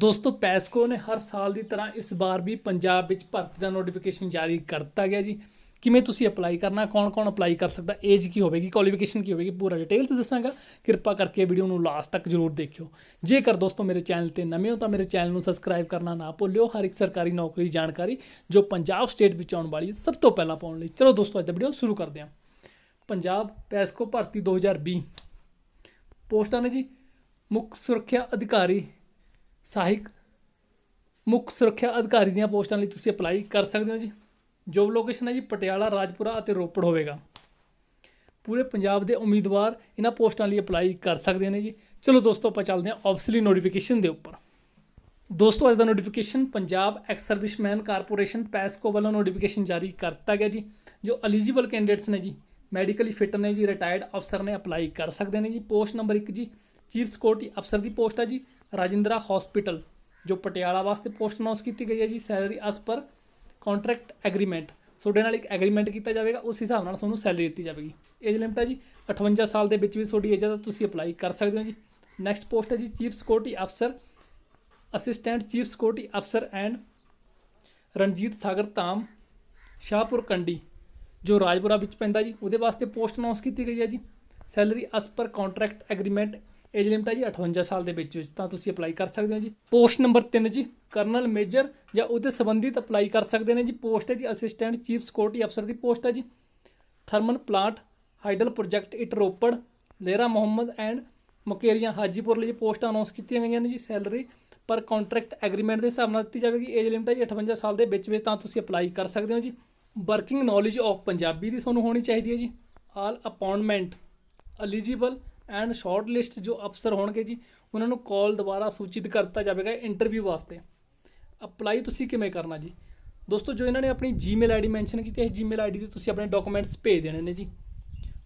ਦੋਸਤੋ ਪੈਸਕੋ ਨੇ ਹਰ ਸਾਲ ਦੀ ਤਰ੍ਹਾਂ ਇਸ ਵਾਰ ਵੀ ਪੰਜਾਬ ਵਿੱਚ ਭਰਤੀ ਦਾ ਨੋਟੀਫਿਕੇਸ਼ਨ ਜਾਰੀ ਕਰਤਾ ਗਿਆ ਜੀ ਕਿਵੇਂ ਤੁਸੀਂ ਅਪਲਾਈ ਕਰਨਾ ਕੌਣ-ਕੌਣ ਅਪਲਾਈ ਕਰ ਸਕਦਾ ਏਜ ਕੀ ਹੋਵੇਗੀ ਕੁਆਲੀਫਿਕੇਸ਼ਨ ਕੀ ਹੋਵੇਗੀ ਪੂਰਾ ਡਿਟੇਲਸ ਦੱਸਾਂਗਾ ਕਿਰਪਾ ਕਰਕੇ ਵੀਡੀਓ ਨੂੰ ਲਾਸਟ ਤੱਕ ਜ਼ਰੂਰ ਦੇਖਿਓ ਜੇਕਰ ਦੋਸਤੋ ਮੇਰੇ ਚੈਨਲ ਤੇ ਨਵੇਂ ਹੋ ਤਾਂ ਮੇਰੇ ਚੈਨਲ ਨੂੰ ਸਬਸਕ੍ਰਾਈਬ ਕਰਨਾ ਨਾ ਭੁੱਲਿਓ ਹਰ ਇੱਕ ਸਰਕਾਰੀ ਨੌਕਰੀ ਜਾਣਕਾਰੀ ਜੋ ਪੰਜਾਬ ਸਟੇਟ ਵਿੱਚ ਆਉਣ ਵਾਲੀ ਹੈ ਸਭ ਤੋਂ ਪਹਿਲਾਂ ਪਾਉਣ ਲਈ ਚਲੋ ਦੋਸਤੋ ਅੱਜ ਦਾ ਵੀਡੀਓ ਸ਼ੁਰੂ ਕਰਦੇ ਹਾਂ ਪੰਜਾਬ ਪੈਸਕੋ ਭਰਤੀ 2020 ਪੋਸਟਾਂ ਨੇ ਜੀ ਮੁੱਖ ਸੁਰੱਖਿਆ ਅਧਿਕਾਰੀ ਸਹਾਇਕ ਮੁੱਖ ਸੁਰੱਖਿਆ ਅਧਿਕਾਰੀ ਦੀਆਂ ਪੋਸਟਾਂ ਲਈ ਤੁਸੀਂ ਅਪਲਾਈ ਕਰ ਸਕਦੇ ਹੋ ਜੀ ਜੋਬ ਲੋਕੇਸ਼ਨ ਹੈ ਜੀ ਪਟਿਆਲਾ ਰਾਜਪੁਰਾ ਅਤੇ ਰੋਪੜ ਹੋਵੇਗਾ ਪੂਰੇ ਪੰਜਾਬ ਦੇ ਉਮੀਦਵਾਰ ਇਹਨਾਂ ਪੋਸਟਾਂ ਲਈ ਅਪਲਾਈ ਕਰ ਸਕਦੇ ਨੇ ਜੀ ਚਲੋ ਦੋਸਤੋ ਆਪਾਂ ਚੱਲਦੇ ਹਾਂ ਆਫਸਲੀ ਨੋਟੀਫਿਕੇਸ਼ਨ ਦੇ ਉੱਪਰ ਦੋਸਤੋ ਅੱਜ ਦਾ notification Punjab ex servicemen corporation PESCO ਵੱਲੋਂ ਨੋਟੀਫਿਕੇਸ਼ਨ ਜਾਰੀ ਕਰਤਾ ਗਿਆ ਜੀ ਜੋ ਐਲੀਜੀਬਲ ਕੈਂਡੀਡੇਟਸ ਨੇ ਜੀ ਮੈਡੀਕਲੀ ਫਿਟ ਨੇ ਜੀ ਰਿਟਾਇਰਡ ਅਫਸਰ ਨੇ ਅਪਲਾਈ ਕਰ ਸਕਦੇ ਨੇ ਜੀ ਪੋਸਟ ਨੰਬਰ 1 ਜੀ ਚੀਫ ਸਕਿਉਰਟੀ ਅਫਸਰ ਦੀ ਪੋਸਟ ਹੈ ਜੀ ਰਾਜਿੰਦਰਾ ਹਸਪੀਟਲ ਜੋ ਪਟਿਆਲਾ ਵਾਸਤੇ ਪੋਸਟ ਅਨਾਉਂਸ ਕੀਤੀ ਗਈ ਹੈ ਜੀ ਸੈਲਰੀ ਅਸ ਪਰ ਕੰਟਰੈਕਟ ਐਗਰੀਮੈਂਟ ਤੁਹਾਡੇ ਨਾਲ ਇੱਕ ਐਗਰੀਮੈਂਟ ਕੀਤਾ ਜਾਵੇਗਾ ਉਸ ਹਿਸਾਬ ਨਾਲ ਤੁਹਾਨੂੰ ਸੈਲਰੀ ਦਿੱਤੀ ਜਾਵੇਗੀ ਏਜ ਲਿਮਟ ਹੈ ਜੀ 58 ਸਾਲ ਦੇ ਵਿੱਚ ਵੀ ਤੁਹਾਡੀ ਏਜ ਦਾ ਤੁਸੀਂ ਅਪਲਾਈ ਕਰ ਸਕਦੇ ਹੋ ਜੀ ਨੈਕਸਟ ਪੋਸਟ ਹੈ ਜੀ ਚੀਫ ਸਕਿਉਰਟੀ ਅਫਸਰ ਅਸਿਸਟੈਂਟ ਚੀਫ ਸਕਿਉਰਟੀ ਅਫਸਰ ਐਂਡ ਰਣਜੀਤ ਸਾਗਰ ਤਾਮ ਸ਼ਾਹਪੁਰ ਕੰਡੀ ਜੋ ਰਾਜਪੁਰਾ ਵਿੱਚ ਪੈਂਦਾ ਜੀ ਉਹਦੇ ਵਾਸਤੇ ਪੋਸਟ ਅਨਾਉਂਸ ਕੀਤੀ ਗਈ ਹੈ ਜੀ ਸੈਲਰੀ ਅਸ ਪਰ ਕੰਟਰੈਕਟ ਐਗਰੀਮੈਂਟ ਏਜ ਲਿਮਟ ਹੈ ਜੀ 58 ਸਾਲ ਦੇ ਵਿੱਚ ਵਿੱਚ ਤਾਂ ਤੁਸੀਂ ਅਪਲਾਈ ਕਰ ਸਕਦੇ ਹੋ ਜੀ ਪੋਸਟ ਨੰਬਰ 3 ਜੀ ਕਰਨਲ ਮੇਜਰ ਜਾਂ ਉਹਦੇ ਸੰਬੰਧਿਤ ਅਪਲਾਈ ਕਰ ਸਕਦੇ ਨੇ ਜੀ ਪੋਸਟ ਹੈ ਜੀ ਅਸਿਸਟੈਂਟ ਚੀਫ ਸਿਕਿਉਰਿਟੀ ਅਫਸਰ ਦੀ ਪੋਸਟ ਹੈ ਜੀ thermal plant hydel project at Ropar Lehra Mohammad and Mukerian Hajipur ਲਈ ਪੋਸਟ ਅਨਾਉਂਸ ਕੀਤੀਆਂ ਗਈਆਂ ਨੇ ਜੀ ਸੈਲਰੀ ਪਰ ਕੰਟਰੈਕਟ ਐਗਰੀਮੈਂਟ ਦੇ ਹਿਸਾਬ ਨਾਲ ਦਿੱਤੀ ਜਾਵੇਗੀ ਏਜ ਲਿਮਟ ਹੈ ਜੀ 58 ਸਾਲ ਦੇ ਵਿੱਚ ਵਿੱਚ ਤਾਂ ਤੁਸੀਂ ਅਪਲਾਈ ਕਰ ਸਕਦੇ ਹੋ ਜੀ ਵਰਕਿੰਗ ਨੌਲੇਜ ਆਫ ਪੰਜਾਬੀ ਦੀ ਤੁਹਾਨੂੰ ਹੋਣੀ ਚਾਹੀਦੀ ਹੈ ਜੀ all appointment eligible and short list ਜੋ ਅਫਸਰ ਹੋਣਗੇ ਜੀ ਉਹਨਾਂ ਨੂੰ ਕਾਲ ਦੁਬਾਰਾ ਸੂਚਿਤ ਕਰਤਾ ਜਾਵੇਗਾ ਇੰਟਰਵਿਊ ਵਾਸਤੇ ਅਪਲਾਈ ਤੁਸੀਂ ਕਿਵੇਂ ਕਰਨਾ ਜੀ ਦੋਸਤੋ ਜੋ ਇਹਨਾਂ ਨੇ ਆਪਣੀ ਜੀਮੇਲ ਆਈਡੀ ਮੈਂਸ਼ਨ ਕੀਤੀ ਹੈ ਜੀਮੇਲ ਆਈਡੀ ਤੇ ਤੁਸੀਂ ਆਪਣੇ ਡਾਕੂਮੈਂਟਸ ਭੇਜ ਦੇਣੇ ਨੇ ਜੀ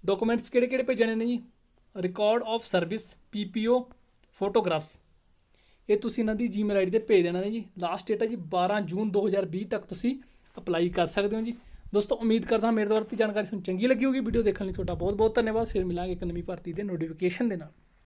ਡਾਕੂਮੈਂਟਸ ਕਿਹੜੇ-ਕਿਹੜੇ ਭੇਜਣੇ ਨੇ ਜੀ record of service PPO photographs ਇਹ ਤੁਸੀਂ ਇਹਨਾਂ ਦੀ ਜੀਮੇਲ ਆਈਡੀ ਤੇ ਭੇਜ ਦੇਣਾ ਨੇ ਜੀ ਲਾਸਟ ਡੇਟ ਹੈ ਜੀ 12 ਜੂਨ 2020 ਤੱਕ ਤੁਸੀਂ ਅਪਲਾਈ ਕਰ ਸਕਦੇ ਹੋ ਜੀ ਦੋਸਤੋ ਉਮੀਦ ਕਰਦਾ ਮੇਰੇ ਦੁਆਰਾ ਦਿੱਤੀ ਜਾਣਕਾਰੀ ਤੁਹਾਨੂੰ ਚੰਗੀ ਲੱਗੀ ਹੋਗੀ ਵੀਡੀਓ ਦੇਖਣ ਲਈ ਤੁਹਾਡਾ ਬਹੁਤ ਬਹੁਤ ਧੰਨਵਾਦ ਫਿਰ ਮਿਲਾਂਗੇ ਇੱਕ ਨਵੀਂ ਭਰਤੀ ਦੇ ਨੋਟੀਫਿਕੇਸ਼ਨ ਦੇ ਨਾਲ